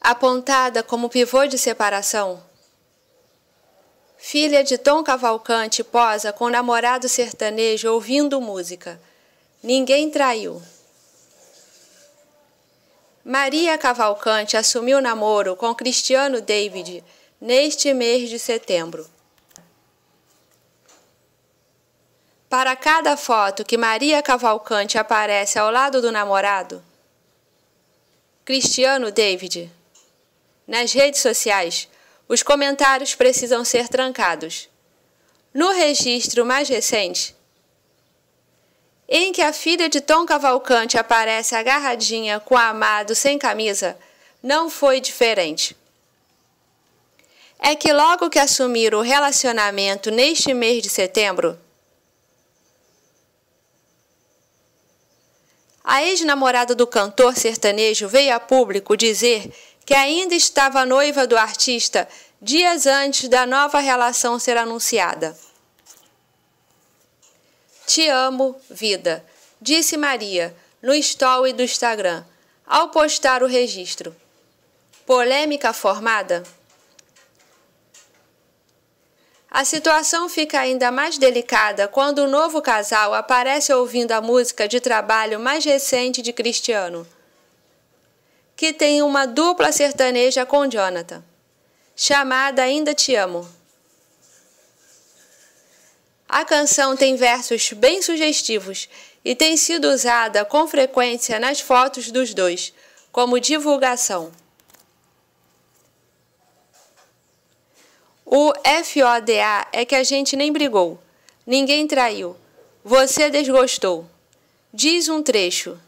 apontada como pivô de separação. Filha de Tom Cavalcante posa com namorado sertanejo ouvindo música. Ninguém traiu. Maria Cavalcante assumiu namoro com Cristiano David neste mês de setembro. Para cada foto que Maria Cavalcante aparece ao lado do namorado, Cristiano David nas redes sociais, os comentários precisam ser trancados. No registro mais recente, em que a filha de Tom Cavalcante aparece agarradinha com o amado sem camisa, não foi diferente. É que logo que assumiram o relacionamento neste mês de setembro, a ex-namorada do cantor sertanejo veio a público dizer que ainda estava noiva do artista dias antes da nova relação ser anunciada. Te amo, vida, disse Maria no story do Instagram, ao postar o registro. Polêmica formada? A situação fica ainda mais delicada quando o novo casal aparece ouvindo a música de trabalho mais recente de Cristiano que tem uma dupla sertaneja com Jonathan, chamada Ainda Te Amo. A canção tem versos bem sugestivos e tem sido usada com frequência nas fotos dos dois, como divulgação. O FODA é que a gente nem brigou, ninguém traiu, você desgostou. Diz um trecho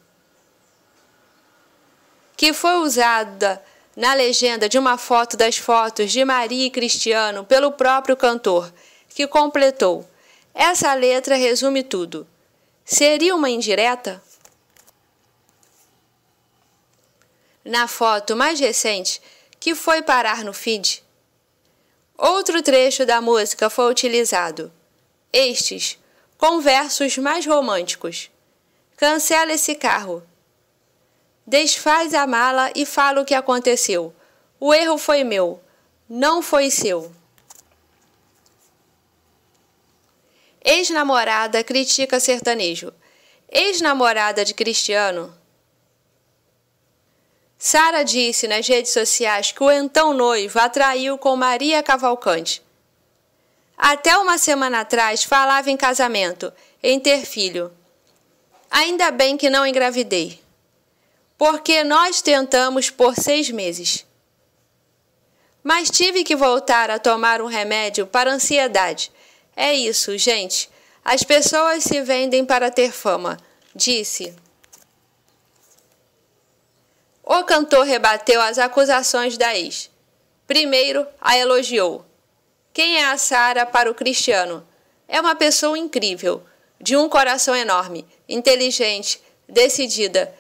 que foi usada na legenda de uma foto das fotos de Maria e Cristiano pelo próprio cantor, que completou: Essa letra resume tudo. Seria uma indireta? Na foto mais recente, que foi parar no feed, outro trecho da música foi utilizado. Estes, com versos mais românticos. Cancela esse carro Desfaz a mala e fala o que aconteceu. O erro foi meu, não foi seu. Ex-namorada critica sertanejo. Ex-namorada de Cristiano. Sara disse nas redes sociais que o então noivo atraiu com Maria Cavalcante. Até uma semana atrás falava em casamento, em ter filho. Ainda bem que não engravidei porque nós tentamos por seis meses. Mas tive que voltar a tomar um remédio para ansiedade. É isso, gente. As pessoas se vendem para ter fama, disse. O cantor rebateu as acusações da ex. Primeiro, a elogiou. Quem é a Sara para o Cristiano? É uma pessoa incrível, de um coração enorme, inteligente, decidida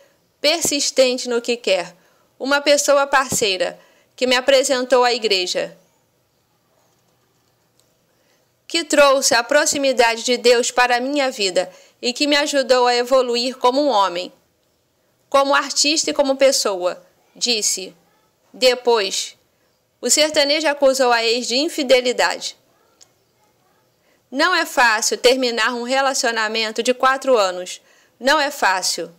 persistente no que quer, uma pessoa parceira que me apresentou à igreja, que trouxe a proximidade de Deus para a minha vida e que me ajudou a evoluir como um homem, como artista e como pessoa, disse. Depois, o sertanejo acusou a ex de infidelidade. Não é fácil terminar um relacionamento de quatro anos. Não é fácil.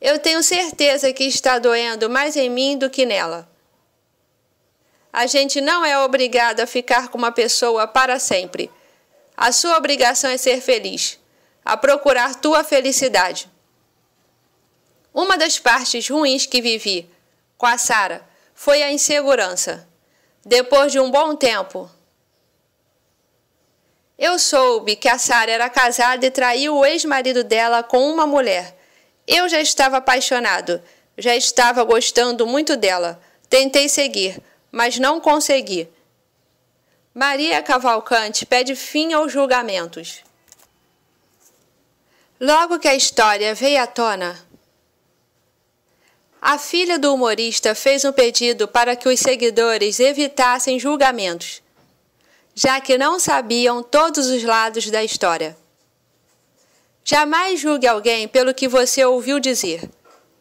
Eu tenho certeza que está doendo mais em mim do que nela. A gente não é obrigado a ficar com uma pessoa para sempre. A sua obrigação é ser feliz, a procurar tua felicidade. Uma das partes ruins que vivi com a Sara foi a insegurança. Depois de um bom tempo, eu soube que a Sara era casada e traiu o ex-marido dela com uma mulher eu já estava apaixonado, já estava gostando muito dela. Tentei seguir, mas não consegui. Maria Cavalcante pede fim aos julgamentos. Logo que a história veio à tona, a filha do humorista fez um pedido para que os seguidores evitassem julgamentos, já que não sabiam todos os lados da história. Jamais julgue alguém pelo que você ouviu dizer.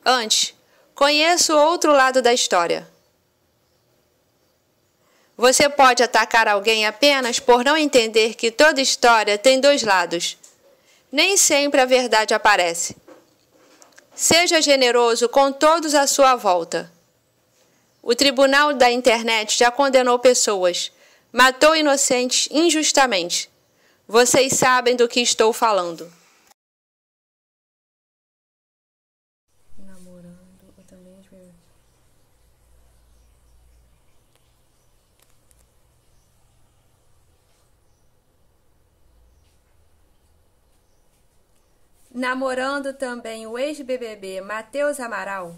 Antes, conheça o outro lado da história. Você pode atacar alguém apenas por não entender que toda história tem dois lados. Nem sempre a verdade aparece. Seja generoso com todos à sua volta. O Tribunal da Internet já condenou pessoas, matou inocentes injustamente. Vocês sabem do que estou falando. Namorando também o ex-BBB Matheus Amaral,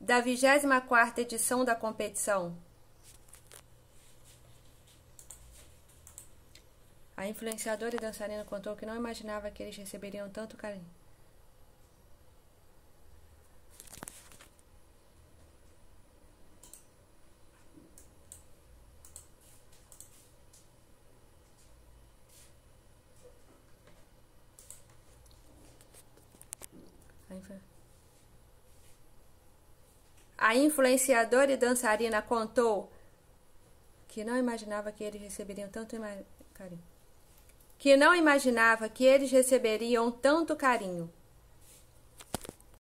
da 24 edição da competição. A influenciadora e dançarina contou que não imaginava que eles receberiam tanto carinho. A influenciadora e dançarina contou que não imaginava que eles receberiam tanto carinho. Que não imaginava que eles receberiam tanto carinho.